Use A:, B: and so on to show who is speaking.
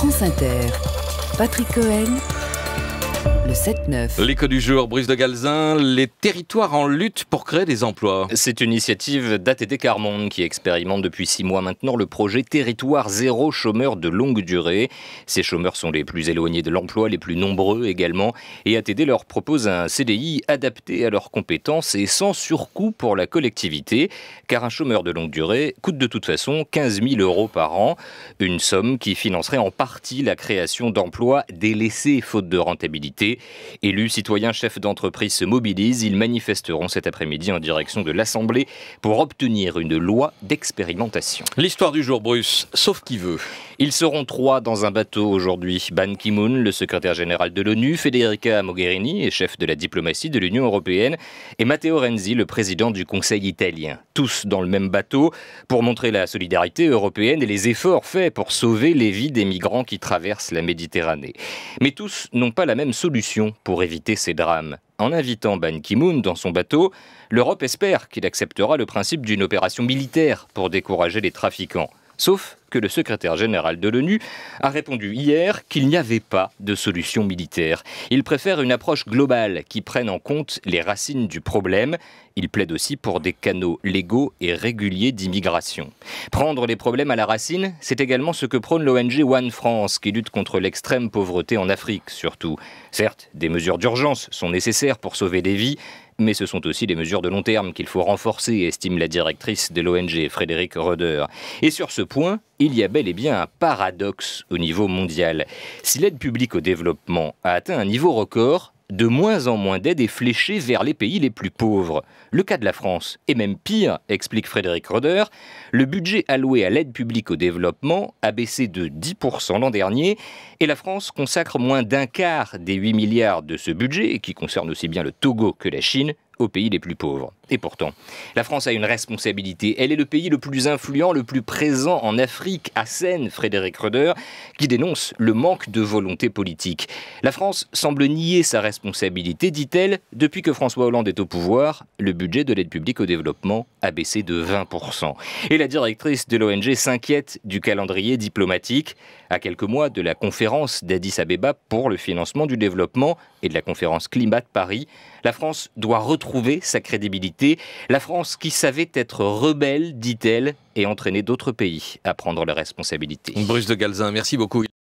A: France Inter. Patrick Cohen le L'écho du jour, Brice de Galzin, les territoires en lutte pour créer des emplois. C'est une initiative d'ATD Carmonde qui expérimente depuis six mois maintenant le projet Territoire zéro chômeur de longue durée. Ces chômeurs sont les plus éloignés de l'emploi, les plus nombreux également, et ATD leur propose un CDI adapté à leurs compétences et sans surcoût pour la collectivité, car un chômeur de longue durée coûte de toute façon 15 000 euros par an, une somme qui financerait en partie la création d'emplois délaissés faute de rentabilité. Élus, citoyens, chefs d'entreprise se mobilisent. Ils manifesteront cet après-midi en direction de l'Assemblée pour obtenir une loi d'expérimentation. L'histoire du jour, Bruce, sauf qui veut. Ils seront trois dans un bateau aujourd'hui. Ban Ki-moon, le secrétaire général de l'ONU, Federica Mogherini, chef de la diplomatie de l'Union européenne, et Matteo Renzi, le président du Conseil italien. Tous dans le même bateau pour montrer la solidarité européenne et les efforts faits pour sauver les vies des migrants qui traversent la Méditerranée. Mais tous n'ont pas la même solution pour éviter ces drames. En invitant Ban Ki-moon dans son bateau, l'Europe espère qu'il acceptera le principe d'une opération militaire pour décourager les trafiquants. Sauf que le secrétaire général de l'ONU a répondu hier qu'il n'y avait pas de solution militaire. Il préfère une approche globale qui prenne en compte les racines du problème. Il plaide aussi pour des canaux légaux et réguliers d'immigration. Prendre les problèmes à la racine, c'est également ce que prône l'ONG One France, qui lutte contre l'extrême pauvreté en Afrique surtout. Certes, des mesures d'urgence sont nécessaires pour sauver des vies, mais ce sont aussi des mesures de long terme qu'il faut renforcer, estime la directrice de l'ONG, Frédéric Röder. Et sur ce point, il y a bel et bien un paradoxe au niveau mondial. Si l'aide publique au développement a atteint un niveau record, de moins en moins d'aide est fléchée vers les pays les plus pauvres. Le cas de la France est même pire, explique Frédéric Roder. Le budget alloué à l'aide publique au développement a baissé de 10% l'an dernier et la France consacre moins d'un quart des 8 milliards de ce budget, qui concerne aussi bien le Togo que la Chine, aux pays les plus pauvres. Et pourtant, la France a une responsabilité. Elle est le pays le plus influent, le plus présent en Afrique, à Seine, Frédéric Röder, qui dénonce le manque de volonté politique. La France semble nier sa responsabilité, dit-elle, depuis que François Hollande est au pouvoir, le budget de l'aide publique au développement a baissé de 20%. Et la directrice de l'ONG s'inquiète du calendrier diplomatique. À quelques mois de la conférence d'Addis Abeba pour le financement du développement et de la conférence Climat de Paris, la France doit retrouver sa crédibilité. La France qui savait être rebelle, dit-elle, et entraîner d'autres pays à prendre leurs responsabilités. Bruce de Galzin, merci beaucoup.